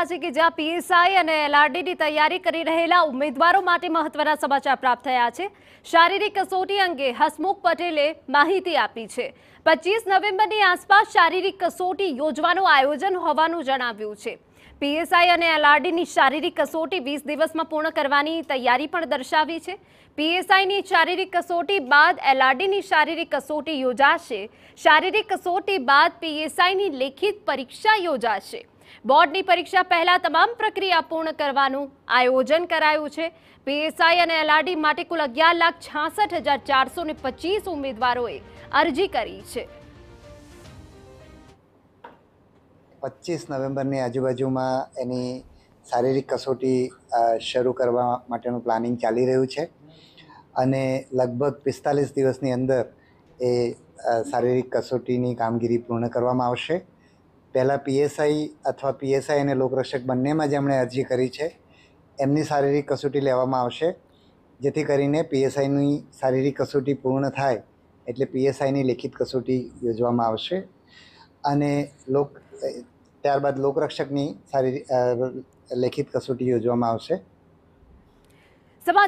રહ્યા છે કે જ્યાં પીએસઆઈ અને એલઆરડીની તૈયારી કરી રહેલા ઉમેદવારો માટે મહત્વના સમાચાર પ્રાપ્ત થયા છે શારીરિક કસોટી અંગે હસમુખ પટેલે માહિતી આપી છે પચીસ નવેમ્બરની આસપાસ શારીરિક કસોટી યોજવાનું આયોજન હોવાનું જણાવ્યું છે પીએસઆઈ અને એલઆરડીની શારીરિક કસોટી વીસ દિવસમાં પૂર્ણ કરવાની તૈયારી પણ દર્શાવી છે પીએસઆઈની શારીરિક કસોટી બાદ એલઆરડીની શારીરિક કસોટી યોજાશે શારીરિક કસોટી બાદ પીએસઆઈની લેખિત પરીક્ષા યોજાશે બોર્ડની પરીક્ષા પહેલાં તમામ પ્રક્રિયા પૂર્ણ કરવાનું આયોજન કરાયું છે પીએસઆઈ અને એલઆરડી માટે કુલ અગિયાર લાખ છાસઠ હજાર ચારસો ને પચીસ ઉમેદવારોએ અરજી કરી છે પચીસ નવેમ્બરની આજુબાજુમાં એની શારીરિક કસોટી શરૂ કરવા માટેનું પ્લાનિંગ ચાલી રહ્યું છે અને લગભગ પિસ્તાલીસ દિવસની અંદર એ શારીરિક કસોટીની કામગીરી પૂર્ણ કરવામાં આવશે પહેલાં પીએસઆઈ અથવા પીએસઆઈ અને લોકરક્ષક બંનેમાં જેમણે અરજી કરી છે એમની શારીરિક કસોટી લેવામાં આવશે જેથી કરીને પીએસઆઈની શારીરિક કસોટી પૂર્ણ થાય એટલે પીએસઆઈની લેખિત કસોટી યોજવામાં આવશે અને લોક ત્યારબાદ લોકરક્ષકની શારીરિક લેખિત કસોટી યોજવામાં આવશે